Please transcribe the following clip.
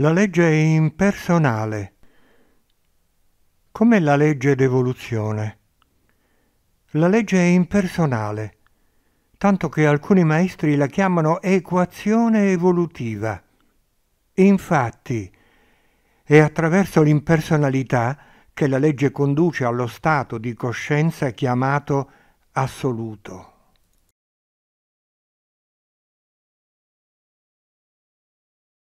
La legge è impersonale. Com'è la legge d'evoluzione? La legge è impersonale, tanto che alcuni maestri la chiamano equazione evolutiva. Infatti, è attraverso l'impersonalità che la legge conduce allo stato di coscienza chiamato assoluto.